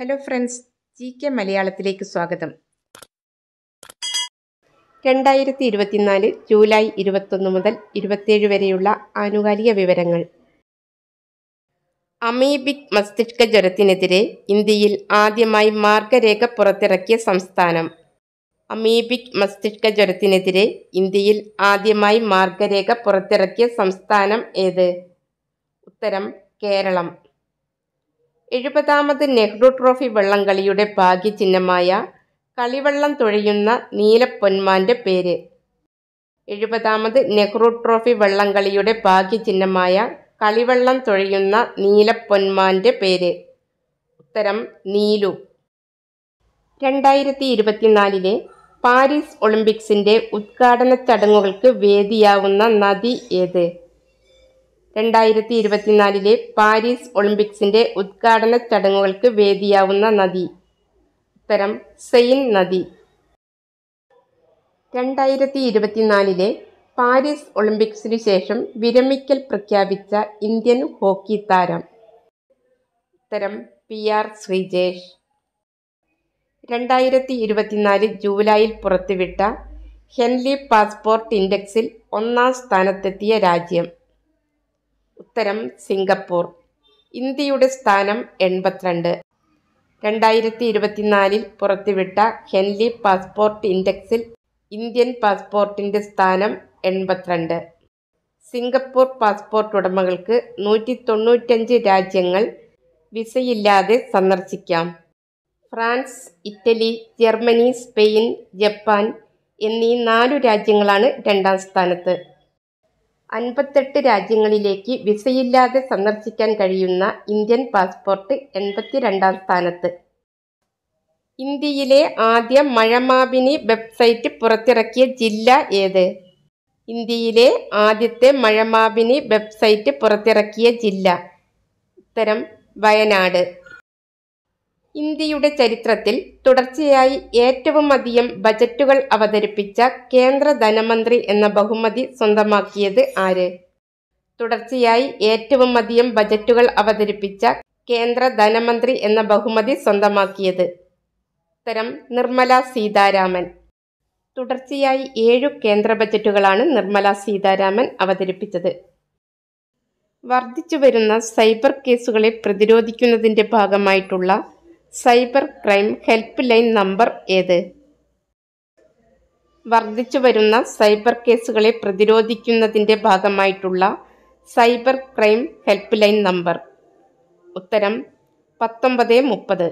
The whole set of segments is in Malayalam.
ഹലോ ഫ്രണ്ട്സ് ജി കെ മലയാളത്തിലേക്ക് സ്വാഗതം രണ്ടായിരത്തി ഇരുപത്തിനാല് ജൂലൈ ഇരുപത്തൊന്ന് മുതൽ ഇരുപത്തേഴ് വരെയുള്ള ആനുകാലിക വിവരങ്ങൾ അമീബിക് മസ്തിഷ്ക ജ്വരത്തിനെതിരെ ഇന്ത്യയിൽ ആദ്യമായി മാർഗരേഖ പുറത്തിറക്കിയ സംസ്ഥാനം അമീബിക് മസ്തിഷ്ക ജ്വരത്തിനെതിരെ ഇന്ത്യയിൽ ആദ്യമായി മാർഗരേഖ പുറത്തിറക്കിയ സംസ്ഥാനം ഏത് ഉത്തരം കേരളം എഴുപതാമത് നെഹ്റു ട്രോഫി വള്ളംകളിയുടെ ഭാഗ്യചിഹ്നമായ കളിവള്ളം തുഴയുന്ന നീലപ്പൊന്മാൻ്റെ പേര് എഴുപതാമത് നെഹ്റു ട്രോഫി വള്ളംകളിയുടെ ഭാഗ്യചിഹ്നമായ കളിവള്ളം തുഴയുന്ന നീലപ്പൊന്മാൻ്റെ പേര് ഉത്തരം നീലു രണ്ടായിരത്തി ഇരുപത്തിനാലിലെ പാരീസ് ഒളിമ്പിക്സിൻ്റെ ഉദ്ഘാടന ചടങ്ങുകൾക്ക് വേദിയാവുന്ന നദി ഏത് രണ്ടായിരത്തി ഇരുപത്തിനാലിലെ പാരീസ് ഒളിമ്പിക്സിന്റെ ഉദ്ഘാടന ചടങ്ങുകൾക്ക് വേദിയാവുന്ന നദി ഉത്തരം സെയിൻ നദി രണ്ടായിരത്തി ഇരുപത്തിനാലിലെ പാരീസ് ഒളിമ്പിക്സിനു ശേഷം വിരമിക്കൽ പ്രഖ്യാപിച്ച ഇന്ത്യൻ ഹോക്കി താരം ഉത്തരം പി ആർ ശ്രീജേഷ് രണ്ടായിരത്തി ഇരുപത്തിനാല് ജൂലൈയിൽ പുറത്തുവിട്ട ഹെൻലി പാസ്പോർട്ട് ഇൻഡെക്സിൽ ഒന്നാം സ്ഥാനത്തെത്തിയ രാജ്യം ഉത്തരം സിംഗപ്പൂർ ഇന്ത്യയുടെ സ്ഥാനം എൺപത്തിരണ്ട് രണ്ടായിരത്തി ഇരുപത്തിനാലിൽ പുറത്തുവിട്ട ഹെൻലി പാസ്പോർട്ട് ഇൻഡെക്സിൽ ഇന്ത്യൻ പാസ്പോർട്ടിൻ്റെ സ്ഥാനം എൺപത്തിരണ്ട് സിംഗപ്പൂർ പാസ്പോർട്ട് ഉടമകൾക്ക് നൂറ്റി തൊണ്ണൂറ്റഞ്ച് രാജ്യങ്ങൾ വിസയില്ലാതെ സന്ദർശിക്കാം France Italy Germany Spain Japan എന്നീ നാലു രാജ്യങ്ങളാണ് രണ്ടാം സ്ഥാനത്ത് അൻപത്തെട്ട് രാജ്യങ്ങളിലേക്ക് വിസയില്ലാതെ സന്ദർശിക്കാൻ കഴിയുന്ന ഇന്ത്യൻ പാസ്പോർട്ട് എൺപത്തിരണ്ടാം സ്ഥാനത്ത് ഇന്ത്യയിലെ ആദ്യ മഴമാപിനി വെബ്സൈറ്റ് പുറത്തിറക്കിയ ജില്ല ഏത് ഇന്ത്യയിലെ ആദ്യത്തെ മഴമാപിനി വെബ്സൈറ്റ് പുറത്തിറക്കിയ ജില്ല ഉത്തരം വയനാട് ഇന്ത്യയുടെ ചരിത്രത്തിൽ തുടർച്ചയായി ഏറ്റവും അധികം ബജറ്റുകൾ അവതരിപ്പിച്ച കേന്ദ്ര ധനമന്ത്രി എന്ന ബഹുമതി സ്വന്തമാക്കിയത് ആര് തുടർച്ചയായി ഏറ്റവും അധികം ബജറ്റുകൾ അവതരിപ്പിച്ച കേന്ദ്ര ധനമന്ത്രി എന്ന ബഹുമതി സ്വന്തമാക്കിയത് ഉത്തരം നിർമ്മല സീതാരാമൻ തുടർച്ചയായി ഏഴു കേന്ദ്ര ബജറ്റുകളാണ് നിർമ്മല സീതാരാമൻ അവതരിപ്പിച്ചത് വർദ്ധിച്ചു വരുന്ന സൈബർ കേസുകളെ പ്രതിരോധിക്കുന്നതിൻ്റെ ഭാഗമായിട്ടുള്ള cyber crime helpline number ഏത് വർദ്ധിച്ചു വരുന്ന സൈബർ കേസുകളെ പ്രതിരോധിക്കുന്നതിൻ്റെ ഭാഗമായിട്ടുള്ള cyber crime helpline number ഉത്തരം പത്തൊമ്പത് മുപ്പത്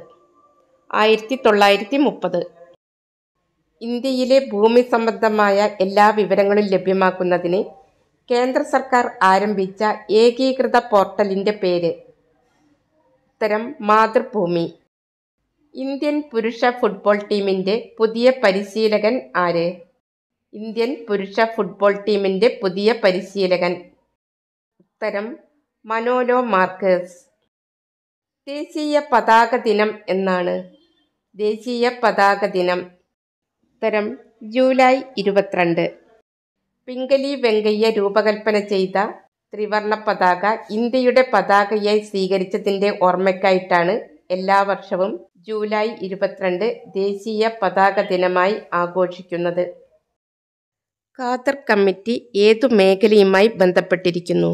ആയിരത്തി തൊള്ളായിരത്തി മുപ്പത് ഇന്ത്യയിലെ ഭൂമി സംബന്ധമായ എല്ലാ വിവരങ്ങളും ലഭ്യമാക്കുന്നതിന് കേന്ദ്ര സർക്കാർ ആരംഭിച്ച ഏകീകൃത പോർട്ടലിൻ്റെ പേര് ഉത്തരം മാതൃഭൂമി ഇന്ത്യൻ പുരുഷ ഫുട്ബോൾ ടീമിൻ്റെ പുതിയ പരിശീലകൻ ആര് ഇന്ത്യൻ പുരുഷ ഫുട്ബോൾ ടീമിൻ്റെ പുതിയ പരിശീലകൻ ഉത്തരം മനോലോ മാർക്കേഴ്സ് ദേശീയ പതാക ദിനം എന്നാണ് ദേശീയ പതാക ദിനം ഉത്തരം ജൂലൈ ഇരുപത്തിരണ്ട് പിങ്കലി വെങ്കയ്യ രൂപകൽപ്പന ചെയ്ത ത്രിവർണ പതാക ഇന്ത്യയുടെ പതാകയായി സ്വീകരിച്ചതിൻ്റെ ഓർമ്മയ്ക്കായിട്ടാണ് എല്ലാ വർഷവും ജൂലൈ ഇരുപത്തിരണ്ട് ദേശീയ പതാക ദിനമായി ആഘോഷിക്കുന്നത് ഖാദർ കമ്മിറ്റി ഏതു മേഖലയുമായി ബന്ധപ്പെട്ടിരിക്കുന്നു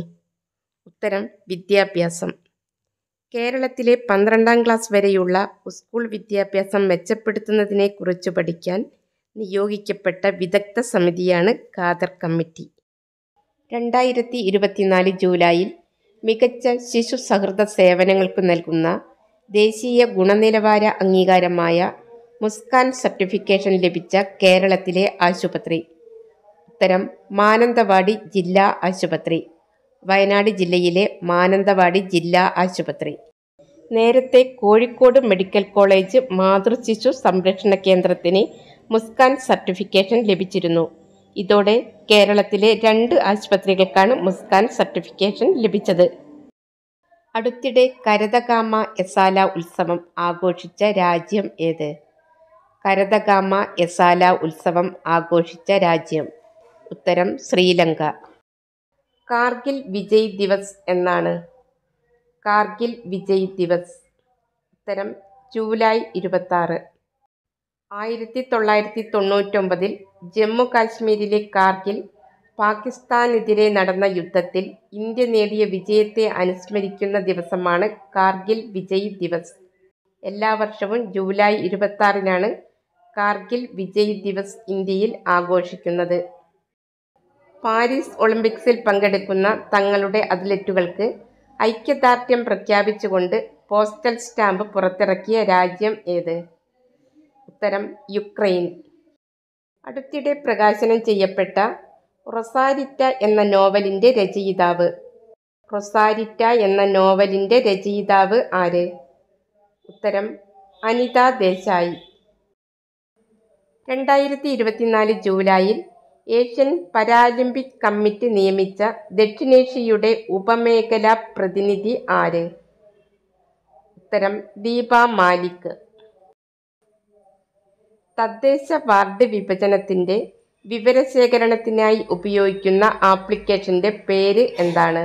ഉത്തരം വിദ്യാഭ്യാസം കേരളത്തിലെ പന്ത്രണ്ടാം ക്ലാസ് വരെയുള്ള സ്കൂൾ വിദ്യാഭ്യാസം മെച്ചപ്പെടുത്തുന്നതിനെക്കുറിച്ച് പഠിക്കാൻ നിയോഗിക്കപ്പെട്ട വിദഗ്ധ സമിതിയാണ് ഖാദർ കമ്മിറ്റി രണ്ടായിരത്തി ഇരുപത്തിനാല് ജൂലൈയിൽ മികച്ച ശിശു സഹൃദ സേവനങ്ങൾക്ക് നൽകുന്ന ദേശീയ ഗുണനിലവാര അംഗീകാരമായ മുസ്കാൻ സർട്ടിഫിക്കേഷൻ ലഭിച്ച കേരളത്തിലെ ആശുപത്രി ഉത്തരം മാനന്തവാടി ജില്ലാ ആശുപത്രി വയനാട് ജില്ലയിലെ മാനന്തവാടി ജില്ലാ ആശുപത്രി നേരത്തെ കോഴിക്കോട് മെഡിക്കൽ കോളേജ് മാതൃശിശു സംരക്ഷണ കേന്ദ്രത്തിന് മുസ്കാൻ സർട്ടിഫിക്കേഷൻ ലഭിച്ചിരുന്നു ഇതോടെ കേരളത്തിലെ രണ്ട് ആശുപത്രികൾക്കാണ് മുസ്കാൻ സർട്ടിഫിക്കേഷൻ ലഭിച്ചത് അടുത്തിടെ കരതകാമ എസാല ഉത്സവം ആഘോഷിച്ച രാജ്യം ഏത് കരതകാമ എസാല ഉത്സവം ആഘോഷിച്ച രാജ്യം ഉത്തരം ശ്രീലങ്ക കാർഗിൽ വിജയ് ദിവസ് എന്നാണ് കാർഗിൽ വിജയ് ദിവസ് ഉത്തരം ജൂലൈ ഇരുപത്താറ് ആയിരത്തി തൊള്ളായിരത്തി തൊണ്ണൂറ്റൊമ്പതിൽ ജമ്മു കാശ്മീരിലെ കാർഗിൽ പാകിസ്ഥാനെതിരെ നടന്ന യുദ്ധത്തിൽ ഇന്ത്യ നേടിയ വിജയത്തെ അനുസ്മരിക്കുന്ന ദിവസമാണ് കാർഗിൽ വിജയ് ദിവസ് എല്ലാ വർഷവും ജൂലൈ ഇരുപത്താറിനാണ് കാർഗിൽ വിജയ് ദിവസ് ഇന്ത്യയിൽ ആഘോഷിക്കുന്നത് പാരീസ് ഒളിമ്പിക്സിൽ പങ്കെടുക്കുന്ന തങ്ങളുടെ അത്ലറ്റുകൾക്ക് ഐക്യദാർഢ്യം പ്രഖ്യാപിച്ചുകൊണ്ട് പോസ്റ്റൽ സ്റ്റാമ്പ് പുറത്തിറക്കിയ രാജ്യം ഏത് ഉത്തരം യുക്രൈൻ അടുത്തിടെ പ്രകാശനം ചെയ്യപ്പെട്ട റൊസാരിറ്റ എന്ന നോവലിൻ്റെ രചയിതാവ് റൊസാരിറ്റ എന്ന നോവലിൻ്റെ രചയിതാവ് ആര് ഉത്തരം അനിത ദേശായി രണ്ടായിരത്തി ഇരുപത്തിനാല് ജൂലൈയിൽ ഏഷ്യൻ പാരാലിമ്പിക് കമ്മിറ്റി നിയമിച്ച ദക്ഷിണേഷ്യയുടെ ഉപമേഖലാ പ്രതിനിധി ആര് ഉത്തരം ദീപ മാലിക് തദ്ദേശ വാർഡ് വിഭജനത്തിൻ്റെ വിവരശേഖരണത്തിനായി ഉപയോഗിക്കുന്ന ആപ്ലിക്കേഷൻ്റെ പേര് എന്താണ്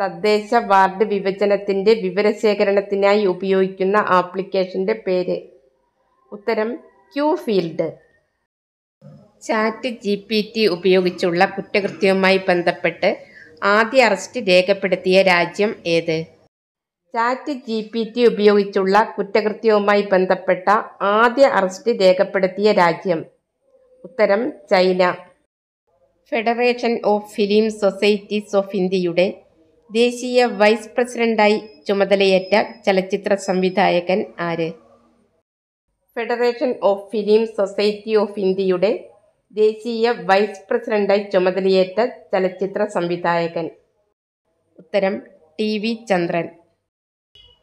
തദ്ദേശ വാർഡ് വിഭജനത്തിൻ്റെ വിവരശേഖരണത്തിനായി ഉപയോഗിക്കുന്ന ആപ്ലിക്കേഷൻ്റെ പേര് ഉത്തരം Q field chat G P T ഉപയോഗിച്ചുള്ള കുറ്റകൃത്യവുമായി ബന്ധപ്പെട്ട് ആദ്യ അറസ്റ്റ് രേഖപ്പെടുത്തിയ രാജ്യം ഏത് ചാറ്റ് ജി പി ടി ഉപയോഗിച്ചുള്ള കുറ്റകൃത്യവുമായി ബന്ധപ്പെട്ട ആദ്യ അറസ്റ്റ് രേഖപ്പെടുത്തിയ രാജ്യം ഉത്തരം China federation of film societies of ഇന്ത്യയുടെ ദേശീയ വൈസ് പ്രസിഡന്റായി ചുമതലയേറ്റ ചലച്ചിത്ര സംവിധായകൻ ആര് federation of film society of ഇന്ത്യയുടെ ദേശീയ വൈസ് പ്രസിഡന്റായി ചുമതലയേറ്റ ചലച്ചിത്ര സംവിധായകൻ ഉത്തരം ടി വി ചന്ദ്രൻ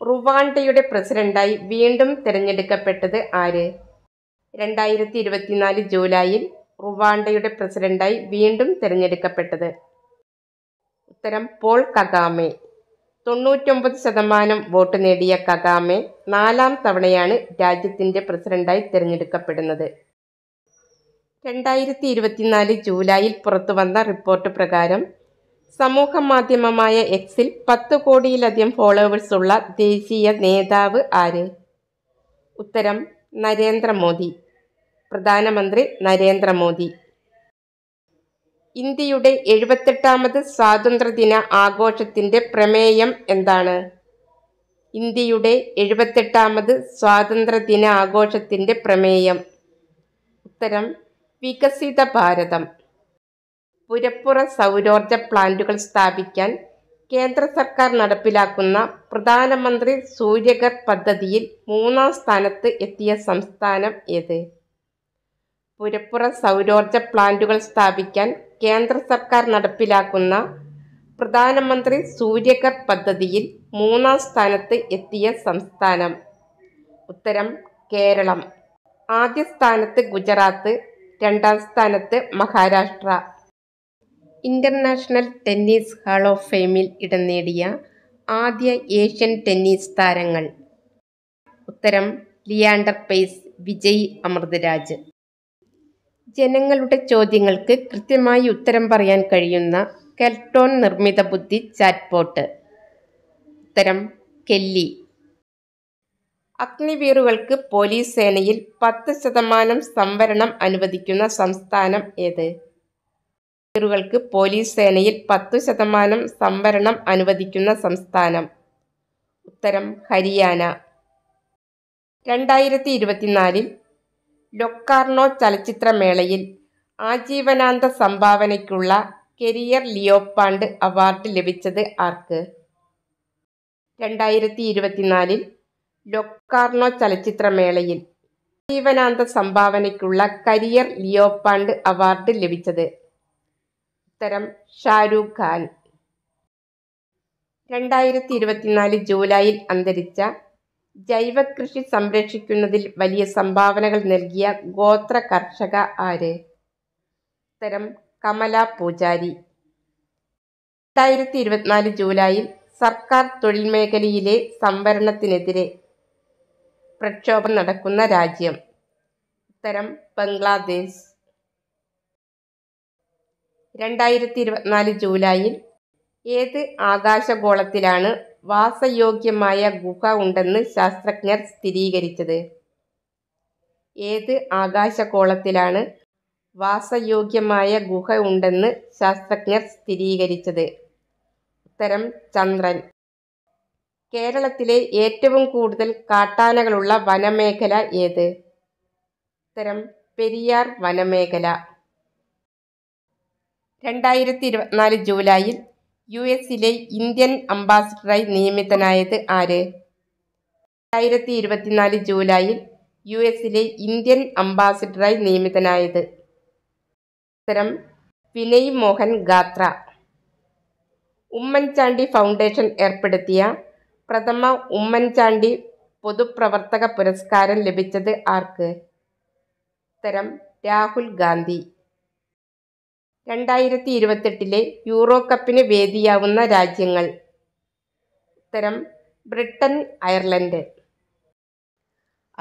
റുവാണ്ടയുടെ പ്രസിഡന്റായി വീണ്ടും തിരഞ്ഞെടുക്കപ്പെട്ടത് ആര് രണ്ടായിരത്തി ഇരുപത്തിനാല് ജൂലൈയിൽ റുവാണ്ടയുടെ പ്രസിഡന്റായി വീണ്ടും തിരഞ്ഞെടുക്കപ്പെട്ടത് ഉത്തരം പോൾ കഗാമെ തൊണ്ണൂറ്റൊമ്പത് ശതമാനം വോട്ട് നേടിയ കഗാമെ നാലാം തവണയാണ് രാജ്യത്തിൻ്റെ പ്രസിഡന്റായി തിരഞ്ഞെടുക്കപ്പെടുന്നത് രണ്ടായിരത്തി ഇരുപത്തിനാല് ജൂലൈയിൽ പുറത്തു വന്ന റിപ്പോർട്ട് പ്രകാരം സമൂഹ മാധ്യമമായ എക്സിൽ പത്ത് കോടിയിലധികം ഫോളോവേഴ്സ് ഉള്ള ദേശീയ നേതാവ് ആര് ഉത്തരം നരേന്ദ്രമോദി പ്രധാനമന്ത്രി നരേന്ദ്രമോദി ഇന്ത്യയുടെ എഴുപത്തെട്ടാമത് സ്വാതന്ത്ര്യദിന ആഘോഷത്തിൻ്റെ പ്രമേയം എന്താണ് ഇന്ത്യയുടെ എഴുപത്തെട്ടാമത് സ്വാതന്ത്ര്യദിന ആഘോഷത്തിൻ്റെ പ്രമേയം ഉത്തരം വികസിത ഭാരതം പുരപ്പുറ സൗരോർജ പ്ലാന്റുകൾ സ്ഥാപിക്കാൻ കേന്ദ്ര സർക്കാർ നടപ്പിലാക്കുന്ന പ്രധാനമന്ത്രി സൂര്യഘർ പദ്ധതിയിൽ മൂന്നാം സ്ഥാനത്ത് എത്തിയ സംസ്ഥാനം ഏത് പുരപ്പുറം സൗരോർജ പ്ലാന്റുകൾ സ്ഥാപിക്കാൻ കേന്ദ്ര സർക്കാർ നടപ്പിലാക്കുന്ന പ്രധാനമന്ത്രി സൂര്യകർ പദ്ധതിയിൽ മൂന്നാം സ്ഥാനത്ത് എത്തിയ സംസ്ഥാനം ഉത്തരം കേരളം ആദ്യ സ്ഥാനത്ത് ഗുജറാത്ത് രണ്ടാം സ്ഥാനത്ത് Maharashtra international tennis hall of ഫെയിമിൽ ഇടം നേടിയ ആദ്യ ഏഷ്യൻ ടെന്നീസ് താരങ്ങൾ ഉത്തരം ലിയാണ്ടർ പേസ് വിജയ് അമൃതരാജ് ജനങ്ങളുടെ ചോദ്യങ്ങൾക്ക് കൃത്യമായി ഉത്തരം പറയാൻ കഴിയുന്ന കെൽട്ടോൺ നിർമ്മിത ബുദ്ധി ചാറ്റ്പോട്ട് ഉത്തരം കെല്ലി അഗ്നിവീറുകൾക്ക് പോലീസ് സേനയിൽ പത്ത് ശതമാനം സംവരണം അനുവദിക്കുന്ന സംസ്ഥാനം ഏത് വീറുകൾക്ക് പോലീസ് സേനയിൽ പത്ത് ശതമാനം സംവരണം അനുവദിക്കുന്ന സംസ്ഥാനം ഉത്തരം ഹരിയാന രണ്ടായിരത്തി ഇരുപത്തിനാലിൽ ലൊക്കാർണോ ചലച്ചിത്രമേളയിൽ ആജീവനാന്ത സംഭാവനയ്ക്കുള്ള കരിയർ ലിയോപാൾഡ് അവാർഡ് ലഭിച്ചത് ആർക്ക് രണ്ടായിരത്തി ഇരുപത്തിനാലിൽ ലൊക്കാർണോ ചലച്ചിത്രമേളയിൽ ആജീവനാന്ത സംഭാവനയ്ക്കുള്ള കരിയർ ലിയോപാൾഡ് അവാർഡ് ലഭിച്ചത് ഉത്തരം ഷാരൂഖ് ഖാൻ രണ്ടായിരത്തി ഇരുപത്തിനാല് ജൂലൈയിൽ അന്തരിച്ച ജൈവകൃഷി സംരക്ഷിക്കുന്നതിൽ വലിയ സംഭാവനകൾ നൽകിയ ഗോത്ര കർഷക ആര് ഉത്തരം കമല പൂജാരി രണ്ടായിരത്തി ഇരുപത്തിനാല് ജൂലൈയിൽ സർക്കാർ തൊഴിൽ മേഖലയിലെ സംവരണത്തിനെതിരെ പ്രക്ഷോഭം നടക്കുന്ന രാജ്യം ഉത്തരം ബംഗ്ലാദേശ് രണ്ടായിരത്തി ഇരുപത്തിനാല് ജൂലൈയിൽ ഏത് ആകാശഗോളത്തിലാണ് വാസയോഗ്യമായ ഗുഹ ഉണ്ടെന്ന് ശാസ്ത്രജ്ഞർ സ്ഥിരീകരിച്ചത് ഏത് ആകാശകോളത്തിലാണ് വാസയോഗ്യമായ ഗുഹ ഉണ്ടെന്ന് ശാസ്ത്രജ്ഞർ സ്ഥിരീകരിച്ചത് ഉത്തരം ചന്ദ്രൻ കേരളത്തിലെ ഏറ്റവും കൂടുതൽ കാട്ടാനകളുള്ള വനമേഖല ഏത് ഉത്തരം പെരിയാർ വനമേഖല രണ്ടായിരത്തി ഇരുപത്തിനാല് ജൂലൈയിൽ യു എസിലെ ഇന്ത്യൻ അംബാസിഡറായി നിയമിതനായത് ആര് രണ്ടായിരത്തി ഇരുപത്തിനാല് ജൂലൈയിൽ യു എസിലെ ഇന്ത്യൻ അംബാസിഡറായി നിയമിതനായത് ഉത്തരം വിനയ് മോഹൻ ഗാത്ര ഉമ്മൻചാണ്ടി ഫൗണ്ടേഷൻ ഏർപ്പെടുത്തിയ പ്രഥമ ഉമ്മൻചാണ്ടി പൊതുപ്രവർത്തക പുരസ്കാരം ലഭിച്ചത് ആർക്ക് ഉത്തരം രാഹുൽ ഗാന്ധി രണ്ടായിരത്തി ഇരുപത്തെട്ടിലെ യൂറോ കപ്പിന് വേദിയാവുന്ന രാജ്യങ്ങൾ ഉത്തരം ബ്രിട്ടൻ അയർലൻഡ്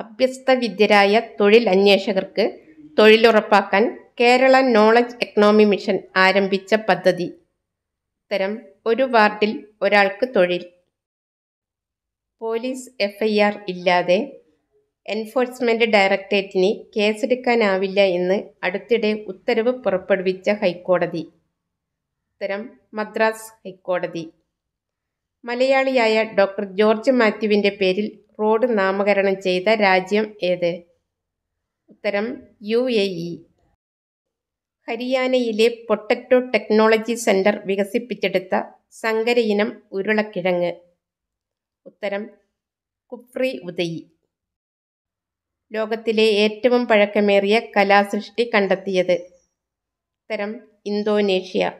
അഭ്യസ്ത വിദ്യരായ തൊഴിൽ അന്വേഷകർക്ക് തൊഴിലുറപ്പാക്കാൻ കേരള നോളജ് എക്കണോമി മിഷൻ ആരംഭിച്ച പദ്ധതി ഉത്തരം ഒരു വാർഡിൽ ഒരാൾക്ക് തൊഴിൽ പോലീസ് എഫ്ഐആർ ഇല്ലാതെ എൻഫോഴ്സ്മെന്റ് ഡയറക്ടറേറ്റിന് കേസെടുക്കാനാവില്ല എന്ന് അടുത്തിടെ ഉത്തരവ് പുറപ്പെടുവിച്ച ഹൈക്കോടതി ഉത്തരം മദ്രാസ് ഹൈക്കോടതി മലയാളിയായ ഡോക്ടർ ജോർജ് മാത്യുവിൻ്റെ പേരിൽ റോഡ് നാമകരണം ചെയ്ത രാജ്യം ഏത് ഉത്തരം യു എ ഇ ഹരിയാനയിലെ പൊട്ടറ്റോ ടെക്നോളജി സെൻറ്റർ വികസിപ്പിച്ചെടുത്ത സങ്കരയിനം ഉരുളക്കിഴങ്ങ് ഉത്തരം കുഫ്രി ഉദയി ലോകത്തിലെ ഏറ്റവും പഴക്കമേറിയ കലാസൃഷ്ടി കണ്ടെത്തിയത് ഉത്തരം ഇന്തോനേഷ്യ